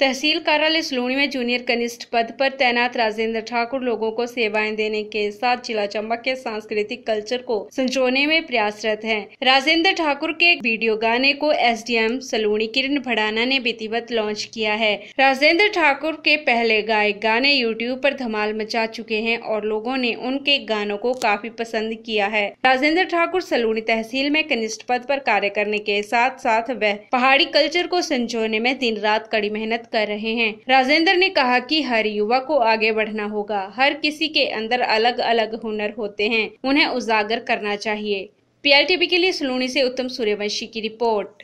तहसील कार्यालय सलोनी में जूनियर कनिष्ठ पद पर तैनात राजेंद्र ठाकुर लोगों को सेवाएं देने के साथ जिला चंबा के सांस्कृतिक कल्चर को संजोने में प्रयासरत हैं। राजेंद्र ठाकुर के वीडियो गाने को एसडीएम सलोनी किरण भड़ाना ने विधिवत लॉन्च किया है राजेंद्र ठाकुर के पहले गायक गाने यूट्यूब आरोप धमाल मचा चुके हैं और लोगों ने उनके गानों को काफी पसंद किया है राजेंद्र ठाकुर सलोनी तहसील में कनिष्ठ पद पर कार्य करने के साथ साथ वह पहाड़ी कल्चर को संजोने में दिन रात कड़ी मेहनत कर रहे हैं राजेंद्र ने कहा कि हर युवा को आगे बढ़ना होगा हर किसी के अंदर अलग अलग हुनर होते हैं उन्हें उजागर करना चाहिए पीएलटीबी के लिए सलोनी से उत्तम सूर्यवंशी की रिपोर्ट